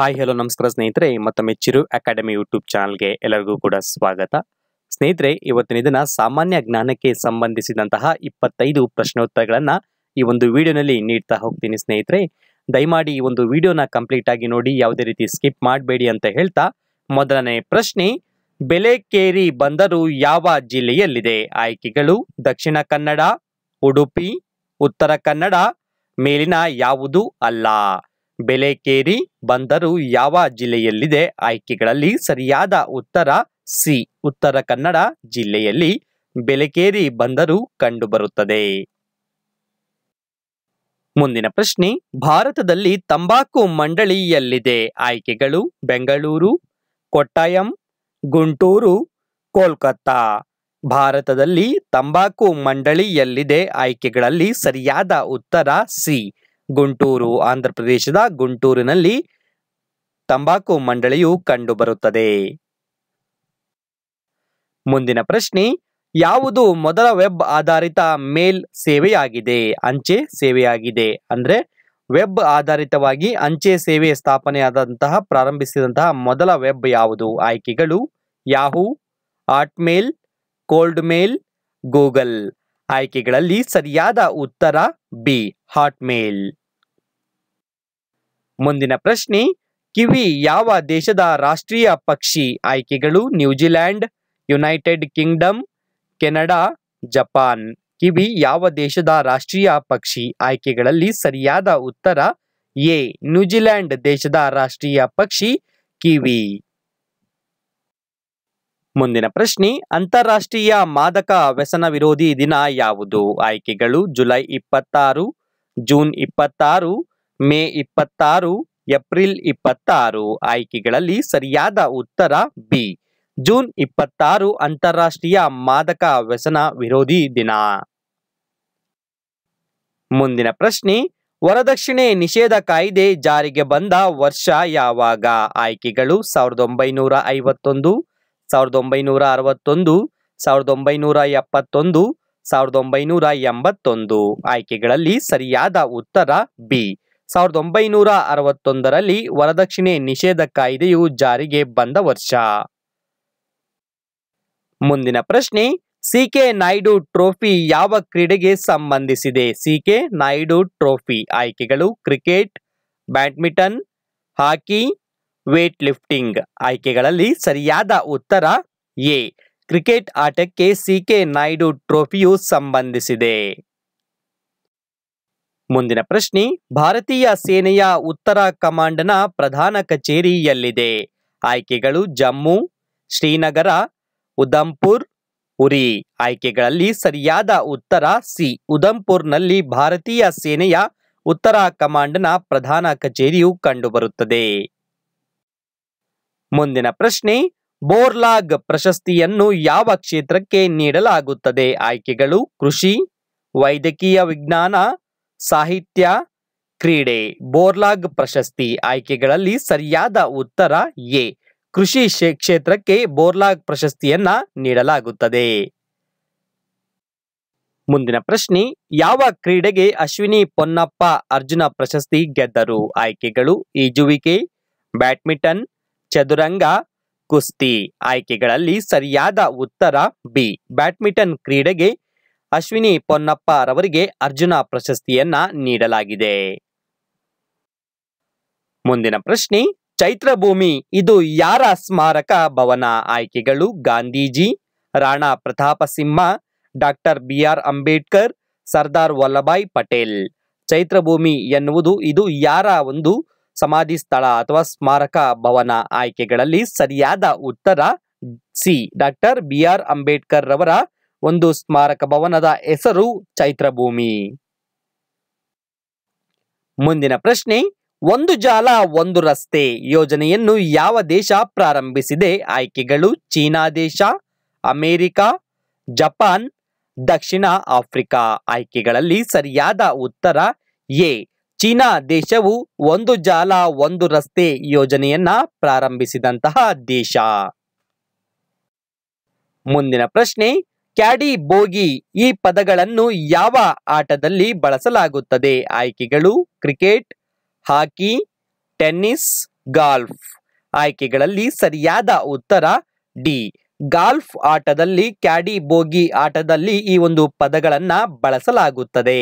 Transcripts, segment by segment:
hi hello ನಮಸ್ಕಾರ ಸ್ನೇಹಿತರೆ ಮತ್ತೊಮ್ಮೆ ಚಿರು ಅಕಾಡೆಮಿ ಯೂಟ್ಯೂಬ್ ಚಾನಲ್ಗೆ ಎಲ್ಲರಿಗೂ ಕೂಡ ಸ್ವಾಗತ ಸ್ನೇಹಿತರೆ ಇವತ್ತಿನ ದಿನ ಸಾಮಾನ್ಯ ಜ್ಞಾನಕ್ಕೆ ಸಂಬಂಧಿಸಿದಂತಹ ಇಪ್ಪತ್ತೈದು ಪ್ರಶ್ನೋತ್ತರಗಳನ್ನು ಈ ಒಂದು ವಿಡಿಯೋನಲ್ಲಿ ನೀಡ್ತಾ ಹೋಗ್ತೀನಿ ಸ್ನೇಹಿತರೆ ದಯಮಾಡಿ ಈ ಒಂದು ವಿಡಿಯೋನ ಕಂಪ್ಲೀಟ್ ಆಗಿ ನೋಡಿ ಯಾವುದೇ ರೀತಿ ಸ್ಕಿಪ್ ಮಾಡಬೇಡಿ ಅಂತ ಹೇಳ್ತಾ ಮೊದಲನೇ ಪ್ರಶ್ನೆ ಬೆಲೆಕೇರಿ ಬಂದರು ಯಾವ ಜಿಲ್ಲೆಯಲ್ಲಿದೆ ಆಯ್ಕೆಗಳು ದಕ್ಷಿಣ ಕನ್ನಡ ಉಡುಪಿ ಉತ್ತರ ಕನ್ನಡ ಮೇಲಿನ ಯಾವುದು ಅಲ್ಲ ಬೆಲೆಕೇರಿ ಬಂದರು ಯಾವ ಜಿಲ್ಲೆಯಲ್ಲಿದೆ ಆಯ್ಕೆಗಳಲ್ಲಿ ಸರಿಯಾದ ಉತ್ತರ ಸಿ ಉತ್ತರ ಕನ್ನಡ ಜಿಲ್ಲೆಯಲ್ಲಿ ಬೆಲೆಕೇರಿ ಬಂದರು ಕಂಡುಬರುತ್ತದೆ ಮುಂದಿನ ಪ್ರಶ್ನೆ ಭಾರತದಲ್ಲಿ ತಂಬಾಕು ಮಂಡಳಿ ಎಲ್ಲಿದೆ ಆಯ್ಕೆಗಳು ಬೆಂಗಳೂರು ಕೊಟ್ಟಾಯಂ ಗುಂಟೂರು ಕೋಲ್ಕತ್ತಾ ಭಾರತದಲ್ಲಿ ತಂಬಾಕು ಮಂಡಳಿ ಎಲ್ಲಿದೆ ಆಯ್ಕೆಗಳಲ್ಲಿ ಸರಿಯಾದ ಉತ್ತರ ಸಿ ಗುಂಟೂರು ಆಂಧ್ರಪ್ರದೇಶದ ಗುಂಟೂರಿನಲ್ಲಿ ತಂಬಾಕು ಮಂಡಳಿಯು ಕಂಡುಬರುತ್ತದೆ ಮುಂದಿನ ಪ್ರಶ್ನೆ ಯಾವುದು ಮೊದಲ ವೆಬ್ ಆಧಾರಿತ ಮೇಲ್ ಸೇವೆಯಾಗಿದೆ ಅಂಚೆ ಸೇವೆಯಾಗಿದೆ ಅಂದರೆ ವೆಬ್ ಆಧಾರಿತವಾಗಿ ಅಂಚೆ ಸೇವೆ ಸ್ಥಾಪನೆಯಾದಂತಹ ಪ್ರಾರಂಭಿಸಿದಂತಹ ಮೊದಲ ವೆಬ್ ಯಾವುದು ಆಯ್ಕೆಗಳು Yahoo Hotmail cold mail Google ಆಯ್ಕೆಗಳಲ್ಲಿ ಸರಿಯಾದ ಉತ್ತರ ಬಿ ಹಾಟ್ಮೇಲ್ ಮುಂದಿನ ಪ್ರಶ್ನೆ ಕಿವಿ ಯಾವ ದೇಶದ ರಾಷ್ಟ್ರೀಯ ಪಕ್ಷಿ ಆಯ್ಕೆಗಳು New Zealand United Kingdom Canada Japan kiwi ಯಾವ ದೇಶದ ರಾಷ್ಟ್ರೀಯ ಪಕ್ಷಿ ಆಯ್ಕೆಗಳಲ್ಲಿ ಸರಿಯಾದ ಉತ್ತರ ಎ ನ್ಯೂಜಿಲ್ಯಾಂಡ್ ದೇಶದ ರಾಷ್ಟ್ರೀಯ ಪಕ್ಷಿ ಕಿವಿ ಮುಂದಿನ ಪ್ರಶ್ನೆ ಅಂತಾರಾಷ್ಟ್ರೀಯ ಮಾದಕ ವ್ಯಸನ ವಿರೋಧಿ ದಿನ ಯಾವುದು ಆಯ್ಕೆಗಳು ಜುಲೈ ಇಪ್ಪತ್ತಾರು ಜೂನ್ ಇಪ್ಪತ್ತಾರು ಮೇ ಇಪ್ಪತ್ತಾರು ಏಪ್ರಿಲ್ ಇಪ್ಪತ್ತಾರು ಆಯ್ಕೆಗಳಲ್ಲಿ ಸರಿಯಾದ ಉತ್ತರ ಬಿ ಜೂನ್ ಇಪ್ಪತ್ತಾರು ಅಂತಾರಾಷ್ಟ್ರೀಯ ಮಾದಕ ವ್ಯಸನ ವಿರೋಧಿ ದಿನ ಮುಂದಿನ ಪ್ರಶ್ನೆ ವರದಕ್ಷಿಣೆ ನಿಷೇಧ ಕಾಯ್ದೆ ಜಾರಿಗೆ ಬಂದ ವರ್ಷ ಯಾವಾಗ ಆಯ್ಕೆಗಳು ಸಾವಿರದ ಒಂಬೈನೂರ ಐವತ್ತೊಂದು ಸಾವಿರದ ಒಂಬೈನೂರ ಅರವತ್ತೊಂದು ಸಾವಿರದ ಒಂಬೈನೂರ ಎಪ್ಪತ್ತೊಂದು ಸಾವಿರದ ಒಂಬೈನೂರ ಎಂಬತ್ತೊಂದು ಆಯ್ಕೆಗಳಲ್ಲಿ ಸರಿಯಾದ ಉತ್ತರ ಬಿ ಸಾವಿರದ ಒಂಬೈನೂರ ಅರವತ್ತೊಂದರಲ್ಲಿ ವರದಕ್ಷಿಣೆ ನಿಷೇಧ ಕಾಯ್ದೆಯು ಜಾರಿಗೆ ಬಂದ ವರ್ಷ ಮುಂದಿನ ಪ್ರಶ್ನೆ ಸಿ ಕೆ ನಾಯ್ಡು ಟ್ರೋಫಿ ಯಾವ ಕ್ರೀಡೆಗೆ ಸಂಬಂಧಿಸಿದೆ ಸಿ ಕೆ ನಾಯ್ಡು ಟ್ರೋಫಿ ಆಯ್ಕೆಗಳು cricket badminton hockey weightlifting ಆಯ್ಕೆಗಳಲ್ಲಿ ಸರಿಯಾದ ಉತ್ತರ ಎ ಕ್ರಿಕೆಟ್ ಆಟಕ್ಕೆ ಕೆ ನಾಯ್ಡು ಟ್ರೋಫಿಯು ಸಂಬಂಧಿಸಿದೆ ಮುಂದಿನ ಪ್ರಶ್ನೆ ಭಾರತೀಯ ಸೇನೆಯ ಉತ್ತರ ಕಮಾಂಡ್ನ ಪ್ರಧಾನ ಕಚೇರಿ ಎಲ್ಲಿದೆ ಆಯ್ಕೆಗಳು ಜಮ್ಮು ಶ್ರೀನಗರ ಉದಂಪುರ್ ಉರಿ ಆಯ್ಕೆಗಳಲ್ಲಿ ಸರಿಯಾದ ಉತ್ತರ ಸಿ ಉದಂಪುರ್ನಲ್ಲಿ ಭಾರತೀಯ ಸೇನೆಯ ಉತ್ತರ ಕಮಾಂಡ್ನ ಪ್ರಧಾನ ಕಚೇರಿಯು ಕಂಡುಬರುತ್ತದೆ ಮುಂದಿನ ಪ್ರಶ್ನೆ ಬೋರ್ಲಾಗ್ ಪ್ರಶಸ್ತಿಯನ್ನು ಯಾವ ಕ್ಷೇತ್ರಕ್ಕೆ ನೀಡಲಾಗುತ್ತದೆ ಆಯ್ಕೆಗಳು ಕೃಷಿ ವೈದ್ಯಕೀಯ ವಿಜ್ಞಾನ ಸಾಹಿತ್ಯ ಕ್ರೀಡೆ ಬೋರ್ಲಾಗ್ ಪ್ರಶಸ್ತಿ ಆಯ್ಕೆಗಳಲ್ಲಿ ಸರಿಯಾದ ಉತ್ತರ ಎ ಕೃಷಿ ಕ್ಷೇತ್ರಕ್ಕೆ ಬೋರ್ಲಾಗ್ ಪ್ರಶಸ್ತಿಯನ್ನ ನೀಡಲಾಗುತ್ತದೆ ಮುಂದಿನ ಪ್ರಶ್ನೆ ಯಾವ ಕ್ರೀಡೆಗೆ ಅಶ್ವಿನಿ ಪೊನ್ನಪ್ಪ ಅರ್ಜುನ ಪ್ರಶಸ್ತಿ ಗೆದ್ದರು ಆಯ್ಕೆಗಳು ಈಜುವಿಕೆ ಬ್ಯಾಡ್ಮಿಂಟನ್ ಚದುರಂಗ ಕುಸ್ತಿ ಆಯ್ಕೆಗಳಲ್ಲಿ ಸರಿಯಾದ ಉತ್ತರ ಬಿ ಬ್ಯಾಡ್ಮಿಂಟನ್ ಕ್ರೀಡೆಗೆ ಅಶ್ವಿನಿ ಪೊನ್ನಪ್ಪ ರವರಿಗೆ ಅರ್ಜುನ ಪ್ರಶಸ್ತಿಯನ್ನ ನೀಡಲಾಗಿದೆ ಮುಂದಿನ ಪ್ರಶ್ನೆ ಚೈತ್ರಭೂಮಿ ಇದು ಯಾರ ಸ್ಮಾರಕ ಭವನ ಆಯ್ಕೆಗಳು Gandhiji Rana Pratap Simha doctor B R Ambedkar Sardar Vallabhbhai Patel Chaitrabhoomi ಎನ್ನುವುದು ಇದು ಯಾರ ಒಂದು ಸಮಾಧಿ ಸ್ಥಳ ಅಥವಾ ಸ್ಮಾರಕ ಭವನ ಆಯ್ಕೆಗಳಲ್ಲಿ ಸರಿಯಾದ ಉತ್ತರ C doctor B R Ambedkar ರವರ ಒಂದು ಸ್ಮಾರಕ ಭವನದ ಹೆಸರು ಚೈತ್ರಭೂಮಿ ಮುಂದಿನ ಪ್ರಶ್ನೆ ಒಂದು ಜಾಲ ಒಂದು ರಸ್ತೆ ಯೋಜನೆಯನ್ನು ಯಾವ ದೇಶ ಪ್ರಾರಂಭಿಸಿದೆ ಆಯ್ಕೆಗಳು ಚೀನಾ ದೇಶ ಅಮೆರಿಕಾ ಜಪಾನ್ ದಕ್ಷಿಣ ಆಫ್ರಿಕಾ ಆಯ್ಕೆಗಳಲ್ಲಿ ಸರಿಯಾದ ಉತ್ತರ ಎ ಚೀನಾ ದೇಶವು ಒಂದು ಜಾಲ ಒಂದು ರಸ್ತೆ ಯೋಜನೆಯನ್ನ ಪ್ರಾರಂಭಿಸಿದಂತಹ ದೇಶ ಮುಂದಿನ ಪ್ರಶ್ನೆ ಕ್ಯಾಡಿ ಬೋಗಿ ಈ ಪದಗಳನ್ನು ಯಾವ ಆಟದಲ್ಲಿ ಬಳಸಲಾಗುತ್ತದೆ ಆಯ್ಕೆಗಳು ಕ್ರಿಕೆಟ್ ಹಾಕಿ ಟೆನ್ನಿಸ್ ಗಾಲ್ಫ್ ಆಯ್ಕೆಗಳಲ್ಲಿ ಸರಿಯಾದ ಉತ್ತರ ಡಿ ಗಾಲ್ಫ್ ಆಟದಲ್ಲಿ ಕ್ಯಾಡಿ ಬೋಗಿ ಆಟದಲ್ಲಿ ಈ ಒಂದು ಪದಗಳನ್ನು ಬಳಸಲಾಗುತ್ತದೆ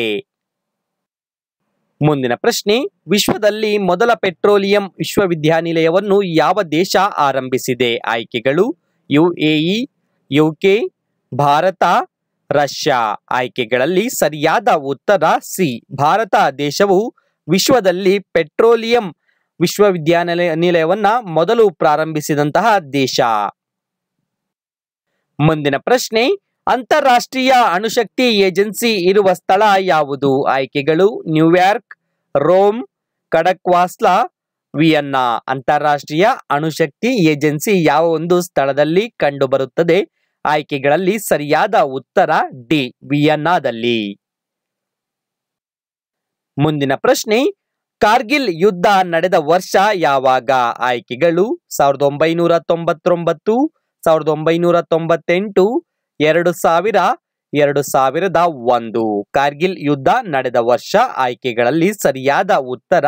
ಮುಂದಿನ ಪ್ರಶ್ನೆ ವಿಶ್ವದಲ್ಲಿ ಮೊದಲ ಪೆಟ್ರೋಲಿಯಂ ವಿಶ್ವವಿದ್ಯಾನಿಲಯವನ್ನು ಯಾವ ದೇಶ ಆರಂಭಿಸಿದೆ ಆಯ್ಕೆಗಳು ಯುಎಇ ಯುಕೆ ಭಾರತ ರಷ್ಯಾ ಆಯ್ಕೆಗಳಲ್ಲಿ ಸರಿಯಾದ ಉತ್ತರ ಸಿ ಭಾರತ ದೇಶವು ವಿಶ್ವದಲ್ಲಿ ಪೆಟ್ರೋಲಿಯಂ ವಿಶ್ವವಿದ್ಯಾನಿಲಯ ನಿಲಯವನ್ನ ಮೊದಲು ಪ್ರಾರಂಭಿಸಿದಂತಹ ದೇಶ ಮುಂದಿನ ಪ್ರಶ್ನೆ ಅಂತಾರಾಷ್ಟ್ರೀಯ ಅಣುಶಕ್ತಿ ಏಜೆನ್ಸಿ ಇರುವ ಸ್ಥಳ ಯಾವುದು ಆಯ್ಕೆಗಳು ನ್ಯೂಯಾರ್ಕ್ ರೋಮ್ ಕಡಕ್ವಾಸ್ಲಾ ವಿಯನ್ನಾ ಅಂತಾರಾಷ್ಟ್ರೀಯ ಅಣುಶಕ್ತಿ ಏಜೆನ್ಸಿ ಯಾವ ಒಂದು ಸ್ಥಳದಲ್ಲಿ ಕಂಡುಬರುತ್ತದೆ ಆಯ್ಕೆಗಳಲ್ಲಿ ಸರಿಯಾದ ಉತ್ತರ ಡಿ ವಿಯನ್ನಾದಲ್ಲಿ ಮುಂದಿನ ಪ್ರಶ್ನೆ ಕಾರ್ಗಿಲ್ ಯುದ್ಧ ನಡೆದ ವರ್ಷ ಯಾವಾಗ ಆಯ್ಕೆಗಳು ಸಾವಿರದ ಒಂಬೈನೂರ ತೊಂಬತ್ತೊಂಬತ್ತು ಸಾವಿರದ ಒಂಬೈನೂರ ತೊಂಬತ್ತೆಂಟು ಎರಡು ಸಾವಿರ ಎರಡು ಸಾವಿರದ ಒಂದು ಕಾರ್ಗಿಲ್ ಯುದ್ಧ ನಡೆದ ವರ್ಷ ಆಯ್ಕೆಗಳಲ್ಲಿ ಸರಿಯಾದ ಉತ್ತರ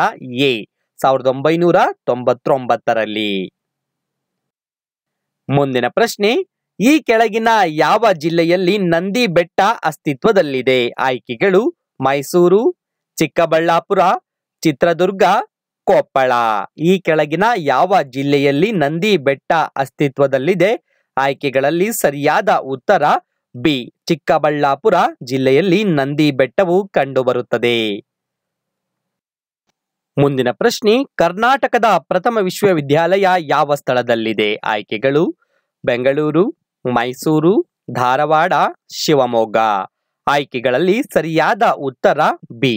ಎ ಸಾವಿರದ ಒಂಬೈನೂರ ತೊಂಬತ್ತೊಂಬತ್ತರಲ್ಲಿ ಮುಂದಿನ ಪ್ರಶ್ನೆ ಈ ಕೆಳಗಿನ ಯಾವ ಜಿಲ್ಲೆಯಲ್ಲಿ ನಂದಿ ಬೆಟ್ಟ ಅಸ್ತಿತ್ವದಲ್ಲಿದೆ ಆಯ್ಕೆಗಳು ಮೈಸೂರು ಚಿಕ್ಕಬಳ್ಳಾಪುರ ಚಿತ್ರದುರ್ಗ ಕೊಪ್ಪಳ ಈ ಕೆಳಗಿನ ಯಾವ ಜಿಲ್ಲೆಯಲ್ಲಿ ನಂದಿ ಬೆಟ್ಟ ಅಸ್ತಿತ್ವದಲ್ಲಿದೆ ಆಯ್ಕೆಗಳಲ್ಲಿ ಸರಿಯಾದ ಉತ್ತರ ಬಿ ಚಿಕ್ಕಬಳ್ಳಾಪುರ ಜಿಲ್ಲೆಯಲ್ಲಿ ನಂದಿ ಬೆಟ್ಟವು ಕಂಡುಬರುತ್ತದೆ ಮುಂದಿನ ಪ್ರಶ್ನೆ ಕರ್ನಾಟಕದ ಪ್ರಥಮ ವಿಶ್ವವಿದ್ಯಾಲಯ ಯಾವ ಸ್ಥಳದಲ್ಲಿದೆ ಆಯ್ಕೆಗಳು ಬೆಂಗಳೂರು ಮೈಸೂರು ಧಾರವಾಡ ಶಿವಮೊಗ್ಗ ಆಯ್ಕೆಗಳಲ್ಲಿ ಸರಿಯಾದ ಉತ್ತರ ಬಿ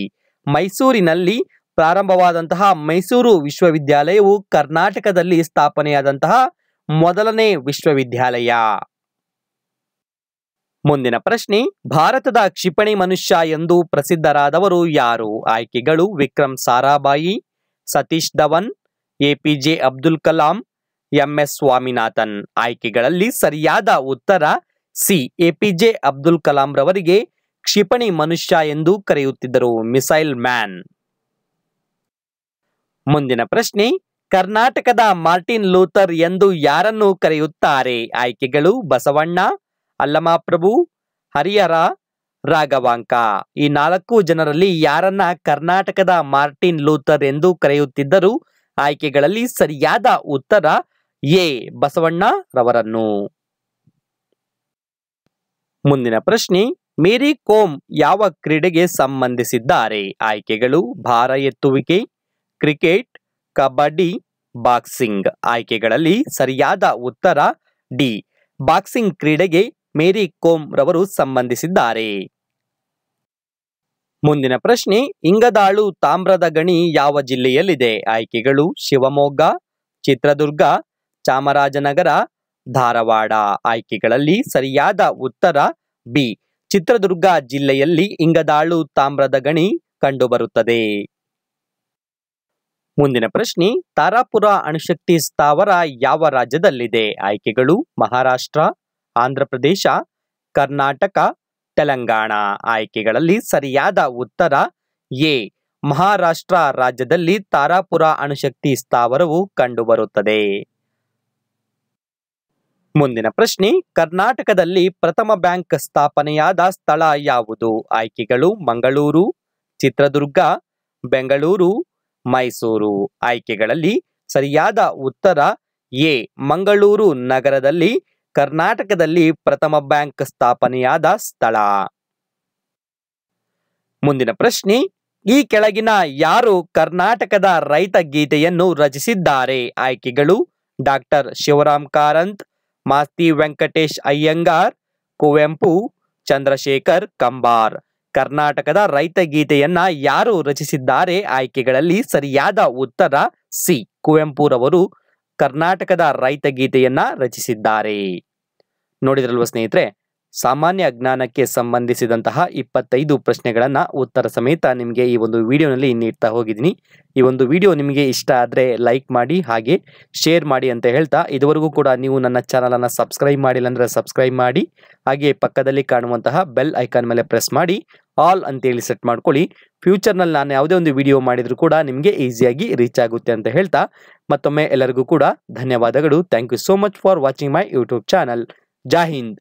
ಮೈಸೂರಿನಲ್ಲಿ ಪ್ರಾರಂಭವಾದಂತಹ ಮೈಸೂರು ವಿಶ್ವವಿದ್ಯಾಲಯವು ಕರ್ನಾಟಕದಲ್ಲಿ ಸ್ಥಾಪನೆಯಾದಂತಹ ಮೊದಲನೇ ವಿಶ್ವವಿದ್ಯಾಲಯ ಮುಂದಿನ ಪ್ರಶ್ನೆ ಭಾರತದ ಕ್ಷಿಪಣಿ ಮನುಷ್ಯ ಎಂದು ಪ್ರಸಿದ್ಧರಾದವರು ಯಾರು ಆಯ್ಕೆಗಳು ವಿಕ್ರಮ್ ಸಾರಾಬಾಯಿ ಸತೀಶ್ ಧವನ್ ಎಪಿಜೆ ಅಬ್ದುಲ್ ಕಲಾಂ ಎಂಎಸ್ ಸ್ವಾಮಿನಾಥನ್ ಆಯ್ಕೆಗಳಲ್ಲಿ ಸರಿಯಾದ ಉತ್ತರ ಸಿ ಎಪಿಜೆ ಅಬ್ದುಲ್ ಕಲಾಂ ರವರಿಗೆ ಕ್ಷಿಪಣಿ ಮನುಷ್ಯ ಎಂದು ಕರೆಯುತ್ತಿದ್ದರು ಮಿಸೈಲ್ ಮ್ಯಾನ್ ಮುಂದಿನ ಪ್ರಶ್ನೆ ಕರ್ನಾಟಕದ ಮಾರ್ಟಿನ್ ಲೂಥರ್ ಎಂದು ಯಾರನ್ನು ಕರೆಯುತ್ತಾರೆ ಆಯ್ಕೆಗಳು ಬಸವಣ್ಣ ಅಲ್ಲಮಾಪ್ರಭು ಹರಿಹರ ರಾಘವಾಂಕ ಈ ನಾಲ್ಕು ಜನರಲ್ಲಿ ಯಾರನ್ನ ಕರ್ನಾಟಕದ ಮಾರ್ಟಿನ್ ಲೂಥರ್ ಎಂದು ಕರೆಯುತ್ತಿದ್ದರು ಆಯ್ಕೆಗಳಲ್ಲಿ ಸರಿಯಾದ ಉತ್ತರ ಎ ಬಸವಣ್ಣ ರವರನ್ನು ಮುಂದಿನ ಪ್ರಶ್ನೆ ಮೇರಿ ಕೋಮ್ ಯಾವ ಕ್ರೀಡೆಗೆ ಸಂಬಂಧಿಸಿದ್ದಾರೆ ಆಯ್ಕೆಗಳು ಭಾರ ಎತ್ತುವಿಕೆ ಕ್ರಿಕೆಟ್ ಕಬಡ್ಡಿ ಬಾಕ್ಸಿಂಗ್ ಆಯ್ಕೆಗಳಲ್ಲಿ ಸರಿಯಾದ ಉತ್ತರ ಡಿ ಬಾಕ್ಸಿಂಗ್ ಕ್ರೀಡೆಗೆ ಮೇರಿ ಕೋಮ್ ರವರು ಸಂಬಂಧಿಸಿದ್ದಾರೆ ಮುಂದಿನ ಪ್ರಶ್ನೆ ಇಂಗದಾಳು ತಾಮ್ರದ ಗಣಿ ಯಾವ ಜಿಲ್ಲೆಯಲ್ಲಿದೆ ಆಯ್ಕೆಗಳು ಶಿವಮೊಗ್ಗ ಚಿತ್ರದುರ್ಗ ಚಾಮರಾಜನಗರ ಧಾರವಾಡ ಆಯ್ಕೆಗಳಲ್ಲಿ ಸರಿಯಾದ ಉತ್ತರ ಬಿ ಚಿತ್ರದುರ್ಗ ಜಿಲ್ಲೆಯಲ್ಲಿ ಇಂಗದಾಳು ತಾಮ್ರದ ಗಣಿ ಕಂಡುಬರುತ್ತದೆ ಮುಂದಿನ ಪ್ರಶ್ನೆ ತಾರಾಪುರ ಅಣುಶಕ್ತಿ ಸ್ಥಾವರ ಯಾವ ರಾಜ್ಯದಲ್ಲಿದೆ ಆಯ್ಕೆಗಳು ಮಹಾರಾಷ್ಟ್ರ ಆಂಧ್ರಪ್ರದೇಶ ಕರ್ನಾಟಕ ತೆಲಂಗಾಣ ಆಯ್ಕೆಗಳಲ್ಲಿ ಸರಿಯಾದ ಉತ್ತರ ಎ ಮಹಾರಾಷ್ಟ್ರ ರಾಜ್ಯದಲ್ಲಿ ತಾರಾಪುರ ಅಣುಶಕ್ತಿ ಸ್ಥಾವರವು ಕಂಡುಬರುತ್ತದೆ ಮುಂದಿನ ಪ್ರಶ್ನೆ ಕರ್ನಾಟಕದಲ್ಲಿ ಪ್ರಥಮ ಬ್ಯಾಂಕ್ ಸ್ಥಾಪನೆಯಾದ ಸ್ಥಳ ಯಾವುದು ಆಯ್ಕೆಗಳು ಮಂಗಳೂರು ಚಿತ್ರದುರ್ಗ ಬೆಂಗಳೂರು ಮೈಸೂರು ಆಯ್ಕೆಗಳಲ್ಲಿ ಸರಿಯಾದ ಉತ್ತರ ಎ ಮಂಗಳೂರು ನಗರದಲ್ಲಿ ಕರ್ನಾಟಕದಲ್ಲಿ ಪ್ರಥಮ ಬ್ಯಾಂಕ್ ಸ್ಥಾಪನೆಯಾದ ಸ್ಥಳ ಮುಂದಿನ ಪ್ರಶ್ನೆ ಈ ಕೆಳಗಿನ ಯಾರು ಕರ್ನಾಟಕದ ರೈತ ಗೀತೆಯನ್ನು ರಚಿಸಿದ್ದಾರೆ ಆಯ್ಕೆಗಳು ಡಾಕ್ಟರ್ ಶಿವರಾಮ್ ಕಾರಂತ್ ಮಾಸ್ತಿ ವೆಂಕಟೇಶ್ ಅಯ್ಯಂಗಾರ್ ಕುವೆಂಪು ಚಂದ್ರಶೇಖರ್ ಕಂಬಾರ್ ಕರ್ನಾಟಕದ ರೈತ ಗೀತೆಯನ್ನ ಯಾರು ರಚಿಸಿದ್ದಾರೆ ಆಯ್ಕೆಗಳಲ್ಲಿ ಸರಿಯಾದ ಉತ್ತರ ಸಿ ಕುವೆಂಪುರವರು ಕರ್ನಾಟಕದ ರೈತ ಗೀತೆಯನ್ನ ರಚಿಸಿದ್ದಾರೆ ನೋಡಿದ್ರಲ್ವ ಸ್ನೇಹಿತರೆ ಸಾಮಾನ್ಯ ಜ್ಞಾನಕ್ಕೆ ಸಂಬಂಧಿಸಿದಂತಹ ಇಪ್ಪತ್ತೈದು ಪ್ರಶ್ನೆಗಳನ್ನು ಉತ್ತರ ಸಮೇತ ನಿಮಗೆ ಈ ಒಂದು ವಿಡಿಯೋನಲ್ಲಿ ನೀಡ್ತಾ ಹೋಗಿದ್ದೀನಿ ಈ ಒಂದು ವಿಡಿಯೋ ನಿಮಗೆ ಇಷ್ಟ ಆದರೆ ಲೈಕ್ ಮಾಡಿ ಹಾಗೆ ಶೇರ್ ಮಾಡಿ ಅಂತ ಹೇಳ್ತಾ ಇದುವರೆಗೂ ಕೂಡ ನೀವು ನನ್ನ ಚಾನಲನ್ನು ಸಬ್ಸ್ಕ್ರೈಬ್ ಮಾಡಿಲ್ಲ ಅಂದರೆ ಸಬ್ಸ್ಕ್ರೈಬ್ ಮಾಡಿ ಹಾಗೆ ಪಕ್ಕದಲ್ಲಿ ಕಾಣುವಂತಹ ಬೆಲ್ ಐಕಾನ್ ಮೇಲೆ ಪ್ರೆಸ್ ಮಾಡಿ ಆಲ್ ಅಂತೇಳಿ ಸೆಟ್ ಮಾಡ್ಕೊಳ್ಳಿ ಫ್ಯೂಚರ್ನಲ್ಲಿ ನಾನು ಯಾವುದೇ ಒಂದು ವಿಡಿಯೋ ಮಾಡಿದರೂ ಕೂಡ ನಿಮಗೆ ಈಸಿಯಾಗಿ ರೀಚ್ ಆಗುತ್ತೆ ಅಂತ ಹೇಳ್ತಾ ಮತ್ತೊಮ್ಮೆ ಎಲ್ಲರಿಗೂ ಕೂಡ ಧನ್ಯವಾದಗಳು thank you so much for watching my YouTube channel ಜಾಹಿಂದ್